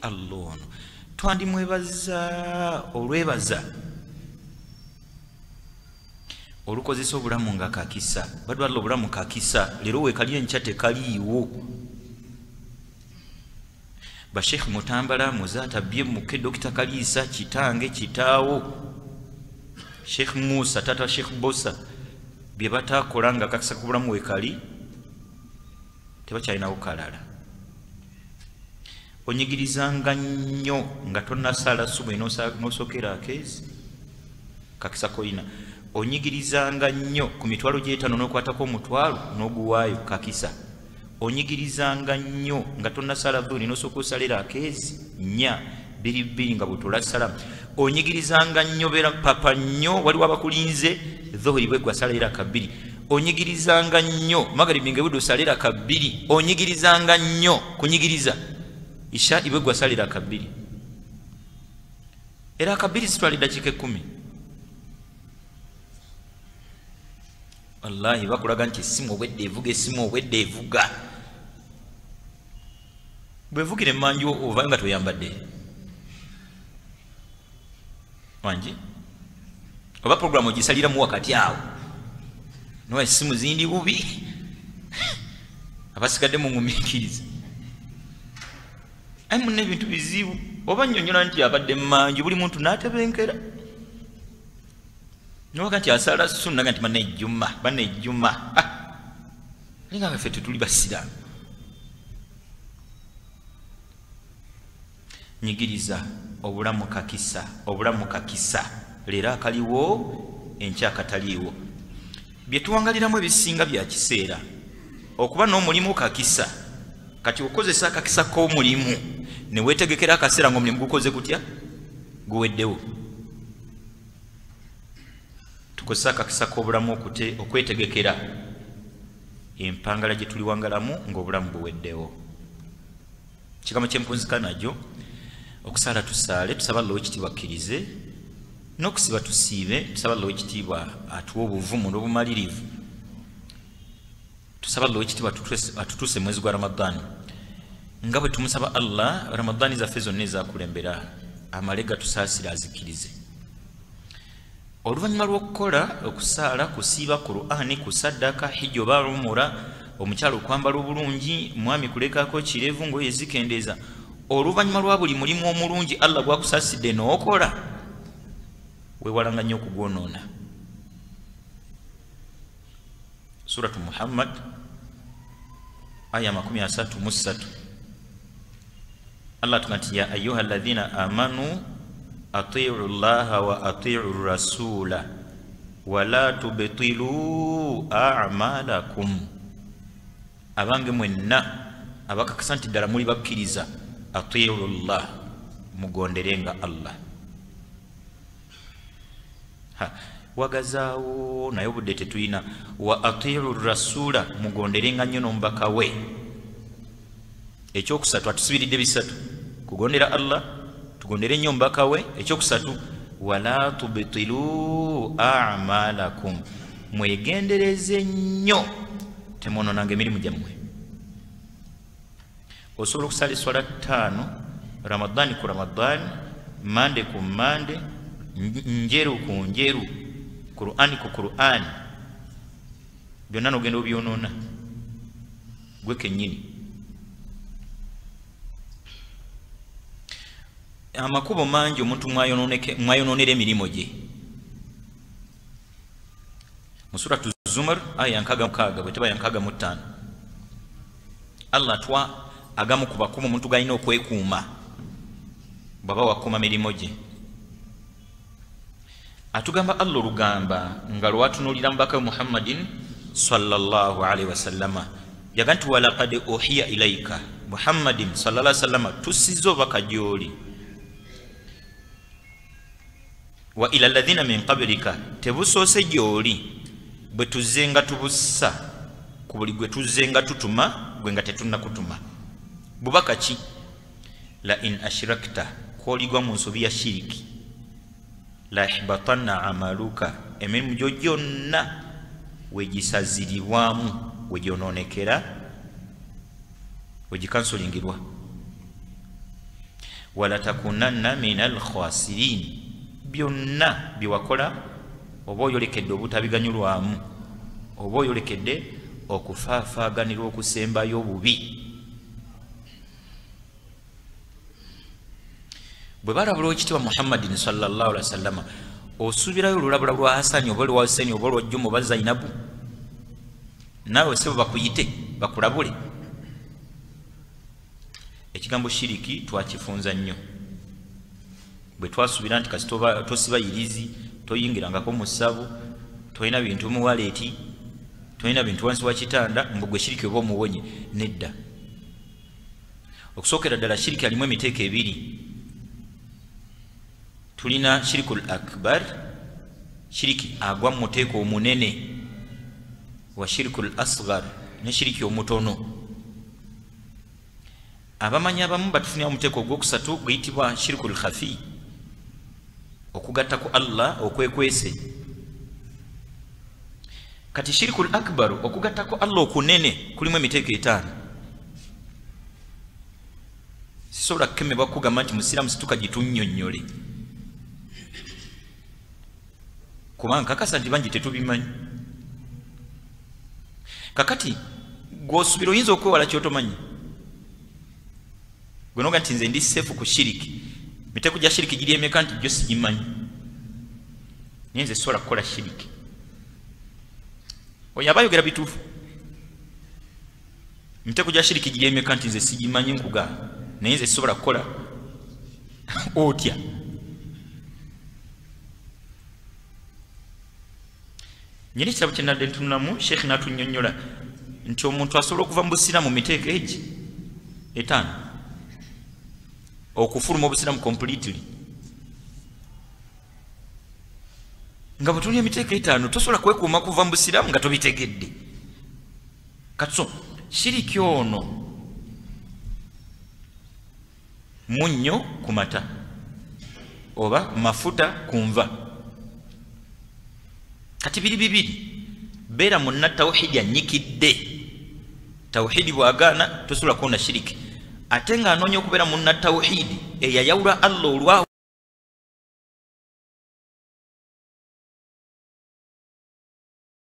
allono twandimwebaza olwebaza olukozesa obulamu nga kakisa badwalira obulamu kakisa leero wekali enkya tekaliiwo bashekh mutambala muzatabye muke dokita kaliisa kitange kitaawo shekh musa tata shekh bosa bye batakola nga kakisa kubulamu wekali tebakyalinawo kalala onyigirizanga nnyo nga tonasala subuhi nosokera akezi kakisa koyina onyigirizanga nnyo ku mitwalo gyetano nokwatako omutwalo noguwaayo kakisa onyigirizanga nnyo nga tonasala dhuni nosooka osalira akezi nnya biri bbiri nga bwetola salamu onyigirizanga nnyo bera papa nnyo waliwo abakulinze dhuhuri bwegwasalaira kabiri onyigirizanga nnyo magaribi nga ebudde osalira kabiri onyigirizanga nnyo kunyigiriza isha ibe gwasalira akabiri era akabiri zitwala eddakiika ekumi wallahi bakulaga nti esimu obwedde evuga esimu obwedde evuga bwevugire emanju oba nga toyambadde wangi oba puroguramu ogisaliramu wakati awo nowa esimu zindi bubi abasigadde mu ngumikiriza aye munne ebintu bizibu oba nyonyola nti abadde mumanju buli muntu n'atebenkera nowaga nti asala sunaga nti bana ejjuma bana ejjuma ali ah! nga baffe tetuli basiraamu nyigiriza obulamu kakisa obulamu kakisa leero akaliwo enkya akataliiwo byetuwangaliramu ebisinga bya kiseera okuba n'omulimu kakisa kati okozesa akakisa k'omulimu newetegekera akaseera nga omulimu gukoze gutya guweddewo tukozesa akakisa k'obulamu okwetegekera empangala gye tuliwangalamu ngaobulamu buweddewo kigambo kyempunzika najo okusaala tusaale tusaba lla wekitiibwa akkirize n'okusiba tusiibe tusaba lla wekitiibwa atuwa obuvumu n'obumalirivu tusaba lla wekitiibwa atutuuse mwezi gwa ramadaani nga bwe tumusaba allah ramadaani zaffe zonna ezakulembera amale gatusaasire azikirize oluvannyuma lwokukola okusaala kusiiba qurani kusaddaka hijja oba umura omukyalo okwambala obulungi mwami kulekako kirevu ngaoyo ezikendeeza oluvannyuma lwa buli mulimu omulungi allah gwakusaasidde nookola wewalanga nnyo okugwonoona suratu muhammad aya 3 mu 3 Allah tunati ya ayuha alladhina amanu atiu llaha wa atiu rasula wala tubtilu amalakum abange mwenna abakakasa nti ddala muli bakkiriza atiu llah mugonderenga allah wagazaawo naye obudde tetulina wa atiu rasula mugonderenga nnyo n'omubaka we ekyokusatu atusibiridde bisatu kugondera allah tugondere ennyo omubaka we ekyokusatu wala tubitilu amalakum mwegendereze nnyo temwononanga emirimu gyammwe osobola okusala eswala ttaano ramadaani ku ramadaani mande ku mande njeru ku njeru kuruani ku kuruani byonna nogenda obyonoona gwekennyini amakubo mangi omuntu mwayononera emirimu gye musuratu zumar aya 6 bwe teba ya 65 allah atwa agamu ku bakuba omuntu galina okwekuuma bwaba wakuma mirimu gye atugamba allah olugamba nga lwatunulira mubaka we muhammadin salllah alaihi wasallama yaga nti walakad uhiya ilaika muhammadin salaw salama tusize obubaka gyoli wa ila ladhina min qabirika tebusoose gyoli bwe tuzze nga tubussa ku buli gwe tuzze nga tutuma gwe nga tetunnakutuma bubaka ki la in ashrakta kwoligwa mu nsobi ya shiriki lahbatanna amaluka emirimu gyo gyonna wegisazirirwamu wegyononekera wegikansolingirwa walatakunanna min alkhwasirini byonna byewakola oba oyolekedde obutabiganyulwamu oba oyolekedde okufaafaganirwa okusembayo obubi bwe balabula ekitiibwa muhammadin sawasalama osuubirayo olulabula lwa hasani oba lwa huseini oba lwajjuma oba zainabu naawe sebo bakuyite bakulabule ekigambo shiriki twakifunza nnyo bwe twasuubira nti kati tosibayirizi toyingirangako musavu tolina bintu muwale eti tolina bintu wansi wakitanda mbu gwe shiriki oba omuwonye nedda okusookera ddala shiriki alimu emiteeko ebiri tulina shiriku l akbar shiriki agwa mu muteeko omunene wa shiriku l asgar ne shiriki omutono abamanyi abamu batufunira omuteeko ogwokusatu guyitibwa shiriku l khafi okugatta ku allah okwekwese kati shirku l akbaru okugatta ku allah okunene kulimu emiteeko etaano sisobola kukemebwa kugamba nti musiramu situka gitunyonyole kubanga kakasa nti bangi tetubimanyi kakati gwosubira oyinza okwewala kyotomanyi gwenoga nti nze ndi seefu ku shiriki miteeko gya shiriki giri emeka nti gyo sigimanyi naye nze sobola kukola shiriki oyo aba yogera bituufu nteku gya shiriki giryemeka nti nze sigimanyi nkuga naye nze sobola kukola otya nyina ekitabo kyenadde ntunulamu sheekhi natunyonyola nti omuntu asobola okuva mu busiraamu miteeko egi etaano okufuluma obusiraamu completely nga butuli emiteeka etaano tosobola kwekuuma kuva mu busiraamu nga tobitegedde katso siriki ono munnyo ku mata oba mafuta ku nva kati biri bibiri beera munna tawhidi anyikidde tawhidi bwagaana tosobola kuwona shiriki ate ng'anoonya okubeera munna tawhidi eyayawula allah olwawo